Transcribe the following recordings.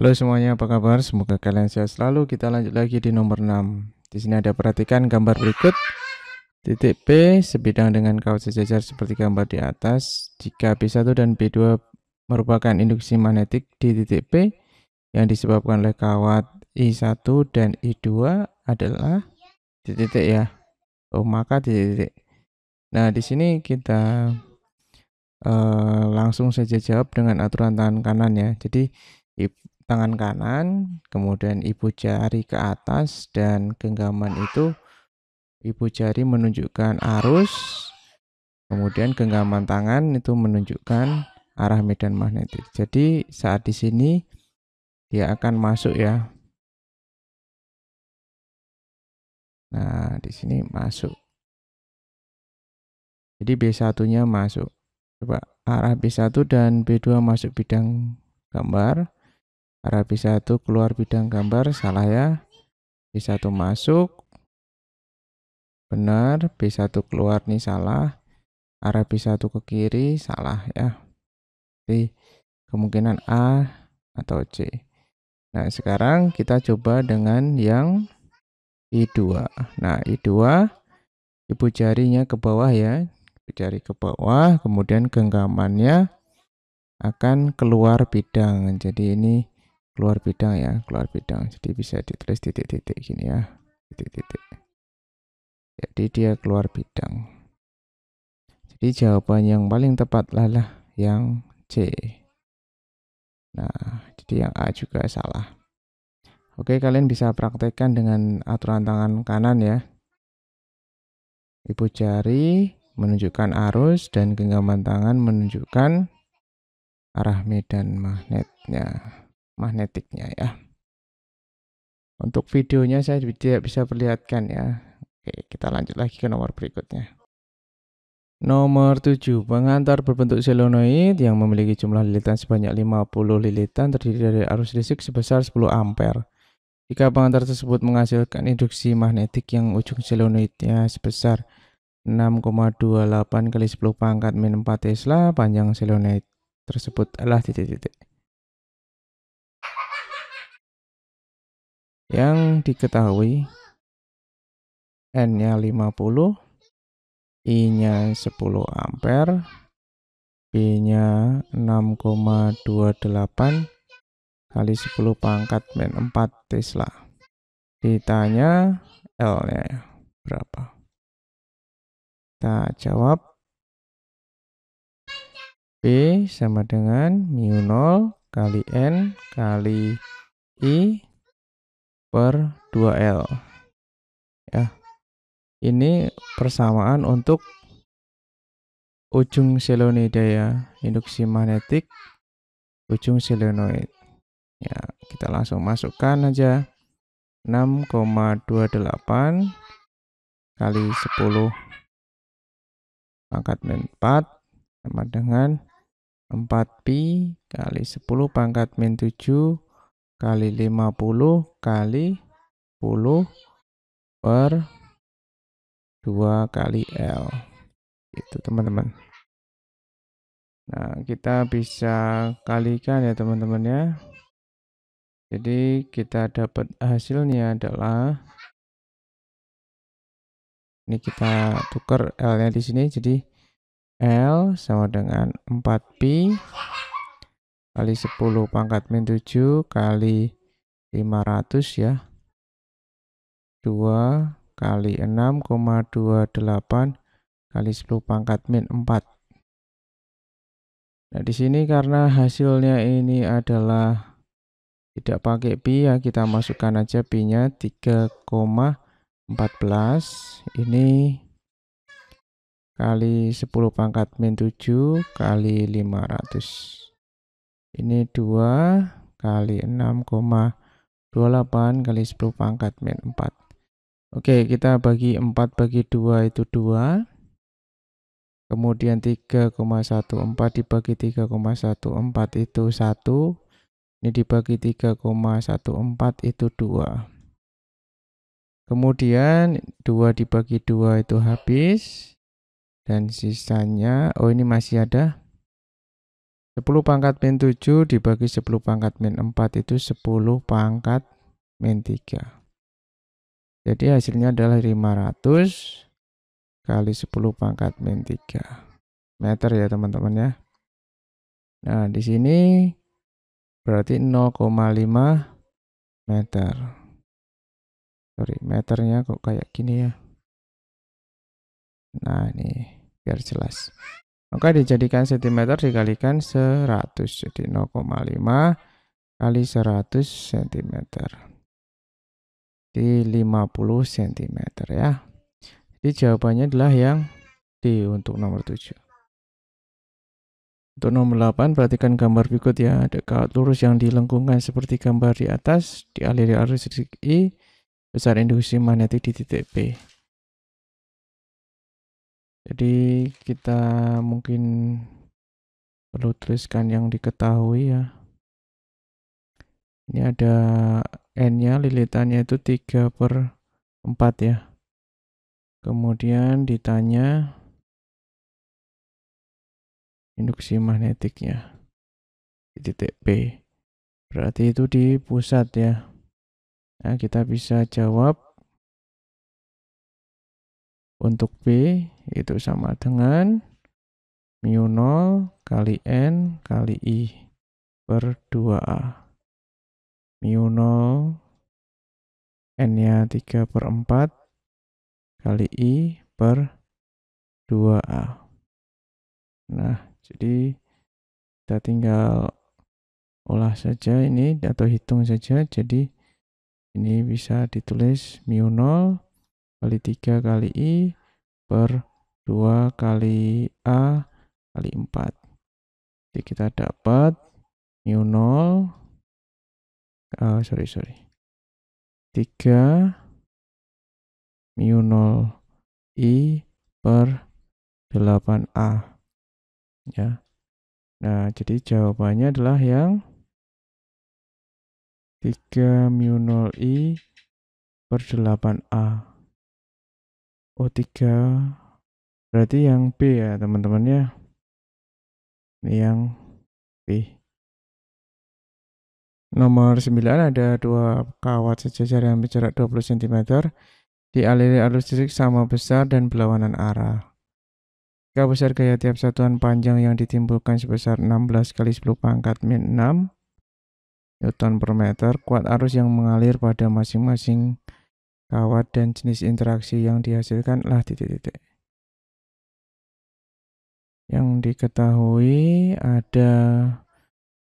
Halo semuanya, apa kabar? Semoga kalian sehat selalu. Kita lanjut lagi di nomor 6. Di sini ada perhatikan gambar berikut. Titik P sebidang dengan kawat sejajar seperti gambar di atas. Jika P1 dan P2 merupakan induksi magnetik di titik P yang disebabkan oleh kawat I1 dan I2 adalah titik-titik ya. Oh, maka titik-titik. Nah, di sini kita uh, langsung saja jawab dengan aturan tangan kanan ya. Jadi tangan kanan, kemudian ibu jari ke atas dan genggaman itu ibu jari menunjukkan arus, kemudian genggaman tangan itu menunjukkan arah medan magnetik. Jadi saat di sini dia akan masuk ya. Nah, di sini masuk. Jadi B1-nya masuk. Coba arah B1 dan B2 masuk bidang gambar. Arah B1 keluar bidang gambar, salah ya. B1 masuk. Benar, B1 keluar nih salah. Arah B1 ke kiri, salah ya. Jadi kemungkinan A atau C. Nah, sekarang kita coba dengan yang I2. Nah, I2 ibu jarinya ke bawah ya. Ibu jari ke bawah, kemudian genggamannya akan keluar bidang. Jadi ini keluar bidang ya keluar bidang jadi bisa ditulis titik-titik gini ya titik-titik jadi dia keluar bidang jadi jawaban yang paling tepat lah yang C nah jadi yang A juga salah Oke kalian bisa praktekkan dengan aturan tangan kanan ya ibu jari menunjukkan arus dan genggaman tangan menunjukkan arah medan magnetnya magnetiknya ya. Untuk videonya saya tidak bisa perlihatkan ya. Oke, kita lanjut lagi ke nomor berikutnya. Nomor 7, pengantar berbentuk selenoid yang memiliki jumlah lilitan sebanyak 50 lilitan terdiri dari arus listrik sebesar 10 ampere. Jika pengantar tersebut menghasilkan induksi magnetik yang ujung selenoidnya sebesar 6,28 kali 10 pangkat min 4 Tesla, panjang selenoid tersebut adalah titik-titik. yang diketahui N-nya 50, I-nya 10 ampere, B-nya 6,28 kali 10 pangkat min 4 Tesla. Ditanya L-nya ya, berapa? Kita jawab B sama dengan mu 0 kali N kali I per 2L. Ya. Ini persamaan untuk ujung selenoida ya, induksi magnetik ujung selenoid. Ya, kita langsung masukkan aja 6,28 kali 10 pangkat 4 sama dengan 4pi kali 10 pangkat min 7 kali 50 kali 10 per 2 kali L. Itu teman-teman. Nah, kita bisa kalikan ya teman-teman ya. Jadi kita dapat hasilnya adalah ini kita tukar L-nya di sini jadi L sama dengan 4pi kali 10 pangkat min 7 kali 500 ya. 2 kali 6,28 kali 10 pangkat min 4. Nah, di sini karena hasilnya ini adalah tidak pakai pi ya, kita masukkan aja pi-nya 3,14 ini kali 10 pangkat min 7 kali 500. Ini 2 kali 6,28 kali 10 pangkat min 4. Oke, kita bagi 4 bagi 2 itu 2. Kemudian 3,14 dibagi 3,14 itu 1. Ini dibagi 3,14 itu 2. Kemudian 2 dibagi 2 itu habis. Dan sisanya, oh ini masih ada. 10 pangkat min 7 dibagi 10 pangkat min 4 itu 10 pangkat min 3. Jadi hasilnya adalah 500 kali 10 pangkat min 3 meter ya teman-teman ya. Nah di sini berarti 0,5 meter. Sorry meternya kok kayak gini ya. Nah ini biar jelas. Maka dijadikan cm dikalikan 100. Jadi 0,5 kali 100 cm. Di 50 cm ya. Jadi jawabannya adalah yang D untuk nomor 7. Untuk nomor 8, perhatikan gambar berikut ya. Ada kawat lurus yang dilengkungkan seperti gambar di atas, dialiri arus titik I, besar induksi magnetik di titik B. Jadi kita mungkin perlu tuliskan yang diketahui ya. Ini ada n-nya, lilitannya itu 3 per 4 ya. Kemudian ditanya induksi magnetiknya di titik P. Berarti itu di pusat ya. Nah, kita bisa jawab untuk B itu sama dengan mu 0 kali N kali I per 2A. Mu 0 N-nya 3 per 4 kali I per 2A. Nah, jadi kita tinggal olah saja ini atau hitung saja. Jadi ini bisa ditulis mu 0 kali 3 kali I per 2 kali A kali 4. Jadi kita dapat mu 0, uh, sorry, sorry, 3 mu 0 I per 8A. Ya. Nah, jadi jawabannya adalah yang 3 mu 0 I per 8A. O 3. Berarti yang B ya, teman-teman ya. Ini yang B. Nomor 9 ada dua kawat sejajar yang berjarak 20 cm dialiri arus listrik sama besar dan berlawanan arah. Jika besar gaya tiap satuan panjang yang ditimbulkan sebesar 16 kali 10 pangkat min 6 Newton per meter, kuat arus yang mengalir pada masing-masing kawat dan jenis interaksi yang dihasilkan lah titik-titik. Yang diketahui ada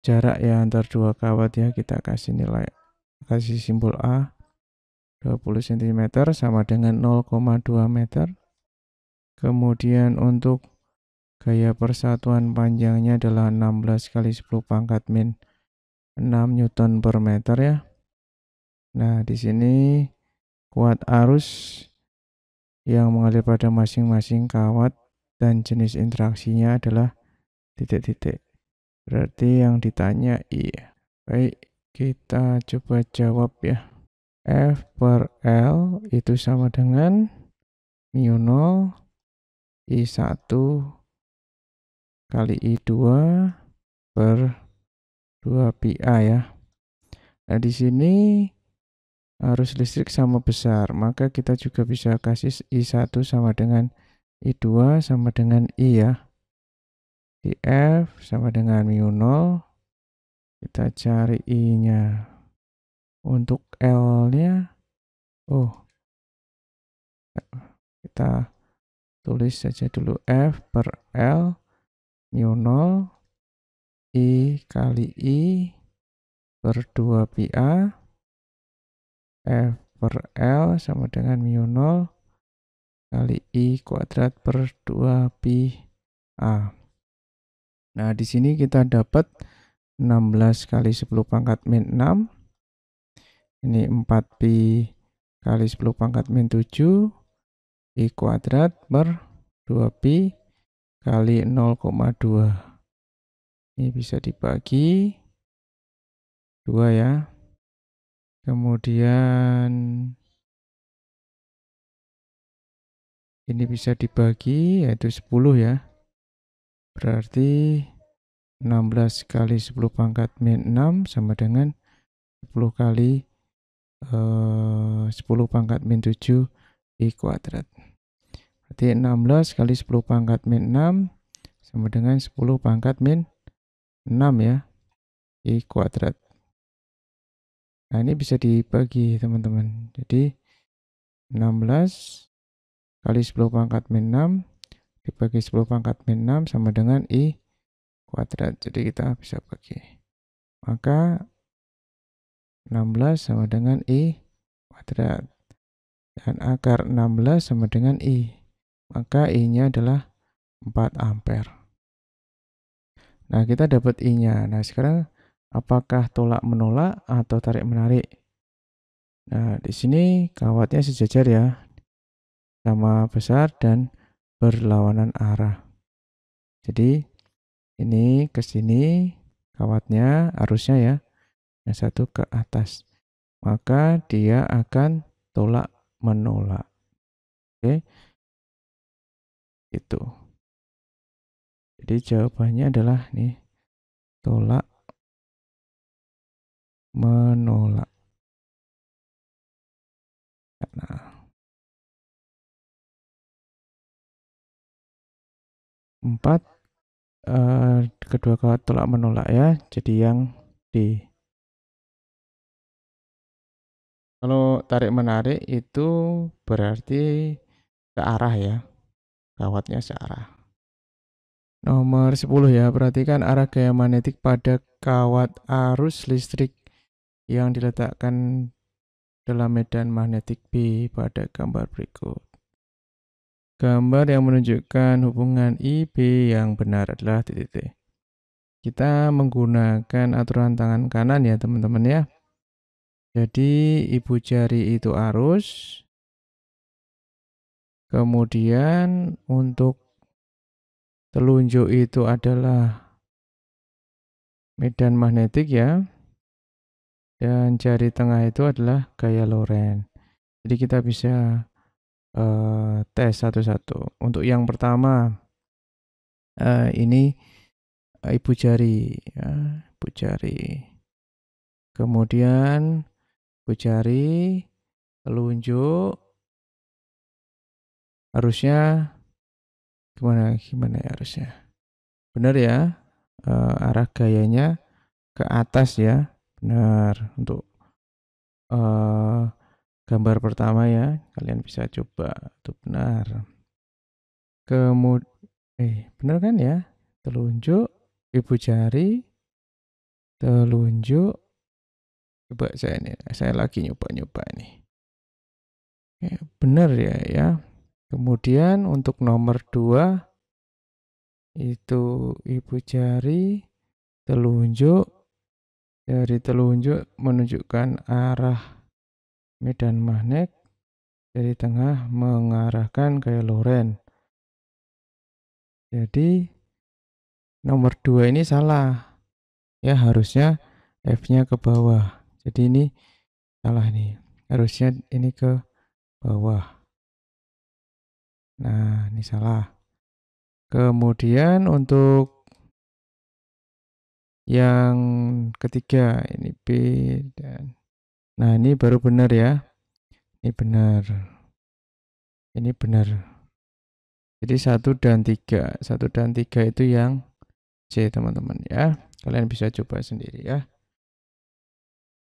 jarak ya antar dua kawat ya kita kasih nilai kasih simbol A 20 cm sama dengan 0,2 meter. Kemudian untuk gaya persatuan panjangnya adalah 16 kali 10 pangkat min 6 Newton per meter ya. Nah, di sini kuat arus yang mengalir pada masing-masing kawat dan jenis interaksinya adalah titik-titik. Berarti yang ditanya iya. Baik, kita coba jawab ya. F per L itu sama dengan mu 0 I1 kali I2 per 2 pi A ya. Nah, di sini arus listrik sama besar, maka kita juga bisa kasih I1 sama dengan I2 sama dengan I ya. IF sama dengan mu 0. Kita cari I-nya. Untuk L-nya, oh, kita tulis saja dulu F per L mu 0 I kali I per 2 pi A F per L sama dengan mu 0 kali I kuadrat per 2 pi A. Nah, di sini kita dapat 16 kali 10 pangkat min 6. Ini 4 pi kali 10 pangkat min 7 I kuadrat per 2 pi kali 0,2. Ini bisa dibagi 2 ya. Kemudian ini bisa dibagi yaitu 10 ya. Berarti 16 kali 10 pangkat min 6 sama dengan 10 kali eh, 10 pangkat min 7 i kuadrat. Berarti 16 kali 10 pangkat min 6 sama dengan 10 pangkat min 6 ya i kuadrat. Nah, ini bisa dibagi, teman-teman. Jadi, 16 kali 10 pangkat min 6 dibagi 10 pangkat min 6 sama dengan I kuadrat. Jadi, kita bisa bagi. Maka, 16 sama dengan I kuadrat. Dan akar 16 sama dengan I. Maka, I-nya adalah 4 ampere. Nah, kita dapat I-nya. Nah, sekarang apakah tolak menolak atau tarik menarik. Nah, di sini kawatnya sejajar ya, sama besar dan berlawanan arah. Jadi ini ke sini kawatnya arusnya ya, yang satu ke atas. Maka dia akan tolak menolak. Oke, itu. Jadi jawabannya adalah nih, tolak menolak nah empat eh, kedua kawat tolak menolak ya jadi yang D kalau tarik menarik itu berarti searah ya kawatnya searah Nomor 10 ya, perhatikan arah gaya magnetik pada kawat arus listrik yang diletakkan dalam medan magnetik B pada gambar berikut. Gambar yang menunjukkan hubungan IB yang benar adalah titik T. Kita menggunakan aturan tangan kanan ya teman-teman ya. Jadi ibu jari itu arus. Kemudian untuk telunjuk itu adalah medan magnetik ya dan jari tengah itu adalah gaya Lorentz. Jadi kita bisa uh, tes satu-satu. Untuk yang pertama uh, ini uh, ibu jari, ya, ibu jari. Kemudian ibu jari, telunjuk, harusnya gimana gimana ya harusnya benar ya uh, arah gayanya ke atas ya benar untuk uh, gambar pertama ya kalian bisa coba itu benar kemudian eh benar kan ya telunjuk ibu jari telunjuk coba saya ini saya lagi nyoba-nyoba ini ya, benar ya ya kemudian untuk nomor dua itu ibu jari telunjuk dari telunjuk menunjukkan arah medan magnet, dari tengah mengarahkan ke loren. Jadi nomor 2 ini salah. Ya harusnya F-nya ke bawah. Jadi ini salah nih. Harusnya ini ke bawah. Nah, ini salah. Kemudian untuk yang ketiga ini B dan nah ini baru benar ya ini benar ini benar jadi satu dan tiga satu dan tiga itu yang C teman-teman ya kalian bisa coba sendiri ya